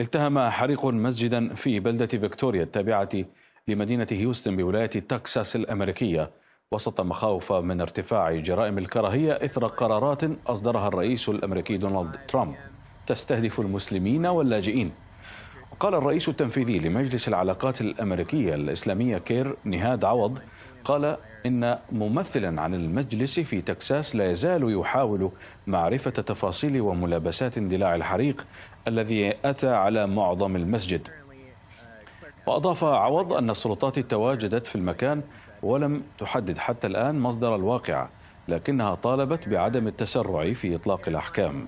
التهم حريق مسجدا في بلدة فيكتوريا التابعة لمدينة هيوستن بولاية تكساس الأمريكية وسط مخاوف من ارتفاع جرائم الكراهية إثر قرارات أصدرها الرئيس الأمريكي دونالد ترامب تستهدف المسلمين واللاجئين قال الرئيس التنفيذي لمجلس العلاقات الأمريكية الإسلامية كير نهاد عوض قال إن ممثلا عن المجلس في تكساس لا يزال يحاول معرفة تفاصيل وملابسات اندلاع الحريق الذي أتى على معظم المسجد وأضاف عوض أن السلطات تواجدت في المكان ولم تحدد حتى الآن مصدر الواقعة لكنها طالبت بعدم التسرع في إطلاق الأحكام